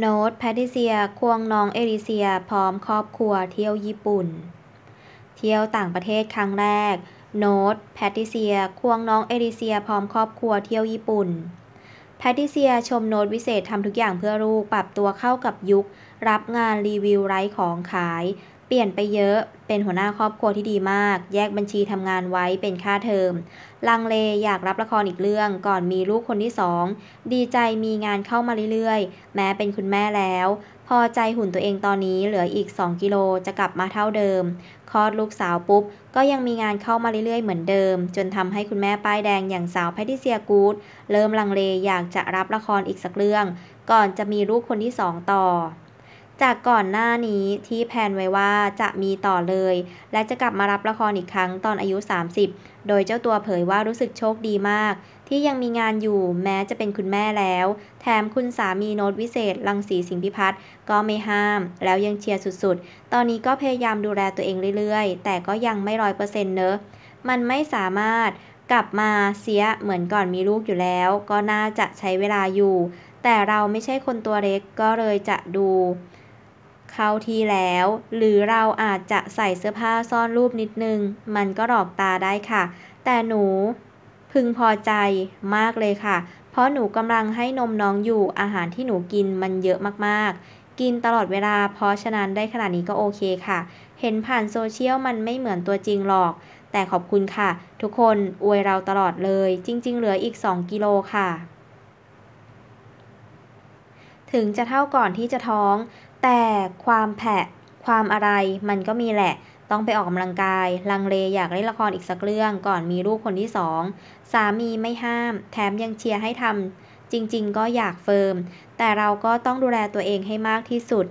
โน้ตแพทิเซียควงน้องเอลิเซียพร้อมครอบครัวเที่ยวญี่ปุ่น เที่ยวต่างประเทศครั้งแรก โน้ตแพทิเซียควงน้องเอลิเซียพร้อมครอบครัวเที่ยวญี่ปุ่น แพทิเซียชม โน้ตวิเศษทำทุกอย่างเพื่อลูกปรับตัวเข้ากับยุค รับงานรีวิวไร้ของขายลี่ยนไปเยอะ เป็นหัวหน้าครอบครัวที่ดีมาก แยกบัญชีทำงานไว้เป็นค่าเทอม ลังเลอยากรับละครอีกเรื่อง ก่อนมีลูกคนที่สอง ดีใจมีงานเข้ามาเรื่อยๆ แม้เป็นคุณแม่แล้ว พอใจหุ่นตัวเองตอนนี้เหลืออีก2กิโลจะกลับมาเท่าเดิม คลอดลูกสาวปุ๊บก็ยังมีงานเข้ามาเรื่อยๆเหมือนเดิม จนทำให้คุณแม่ป้ายแดงอย่างสาวแพทิเซียกูดเริ่มลังเลอยากจะรับละครอีกสักเรื่อง ก่อนจะมีลูกคนที่สองต่อจากก่อนหน้านี้ที่แพลนไว้ว่าจะมีต่อเลย และจะกลับมารับละครอีกครั้งตอนอายุ 30 โดยเจ้าตัวเผยว่ารู้สึกโชคดีมาก ที่ยังมีงานอยู่แม้จะเป็นคุณแม่แล้ว แถมคุณสามีโน้ตวิเศษลังสีสิงพิพัฒน์ก็ไม่ห้าม แล้วยังเชียร์สุดๆ ตอนนี้ก็พยายามดูแลตัวเองเรื่อยๆ แต่ก็ยังไม่ร้อยเปอร์เซ็นต์เนอะมันไม่สามารถกลับมาเสียเหมือนก่อนมีลูกอยู่แล้ว ก็น่าจะใช้เวลาอยู่ แต่เราไม่ใช่คนตัวเล็กก็เลยจะดูคราวที่แล้วหรือเราอาจจะใส่เสื้อผ้าซ่อนรูปนิดนึง มันก็หลอกตาได้ค่ะ แต่หนู พึงพอใจมากเลยค่ะ เพราะหนูกำลังให้นมน้องอยู่อาหารที่หนูกินมันเยอะมากๆ กินตลอดเวลาเพราะฉะนั้นได้ขนาดนี้ก็โอเคค่ะ เห็นผ่านโซเชียลมันไม่เหมือนตัวจริงหรอก แต่ขอบคุณค่ะ ทุกคนอวยเราตลอดเลย จริงๆ เหลืออีก 2 กิโลค่ะ ถึงจะเท่าก่อนที่จะท้องแต่ ความแผะความอะไร มันก็มีแหละ ต้องไปออกกำลังกาย ลังเล อยากเล่นละครอีกสัก เรื่อง ก่อนมี ลูก คนที่สอง สามีไม่ห้าม แถมยังเชียร์ให้ทำจริง ๆ ก็อยากเฟิร์ม แต่เราก็ต้องดูแลตัวเองให้มากที่สุด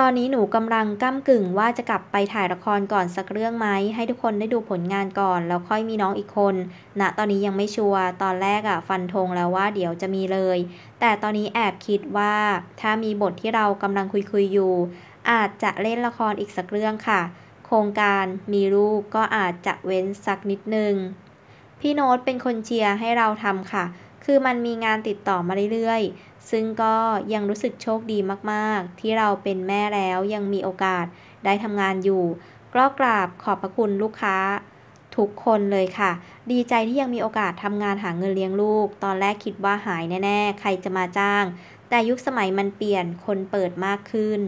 ตอนนี้หนูกำลังก้ากึ่งว่าจะกลับไปถ่ายละครก่อนสักเรื่องไหมให้ทุกคนได้ดูผลงานก่อนแล้วค่อยมีน้องอีกคนณนะตอนนี้ยังไม่ชัวร์ตอนแรกอะฟันธงแล้วว่าเดี๋ยวจะมีเลย แต่ตอนนี้แอบคิดว่าถ้ามีบทที่เรากำลังคุยคุยอยู่ อาจจะเล่นละครอีกสักเรื่องค่ะ โครงการมีลูกก็อาจจะเว้นสักนิดนึง พี่โน้ตเป็นคนเชียร์ให้เราทำค่ะคือมันมีงานติดต่อมาเรื่อยๆ ซึ่งก็ยังรู้สึกโชคดีมากๆ ที่เราเป็นแม่แล้วยังมีโอกาสได้ทำงานอยู่กล้กราบขอบพระคุณลูกค้า ทุกคนเลยค่ะ ดีใจที่ยังมีโอกาสทำงานหาเงินเลี้ยงลูก ตอนแรกคิดว่าหายแน่ๆ ใครจะมาจ้าง แต่ยุคสมัยมันเปลี่ยนคนเปิดมากขึ้น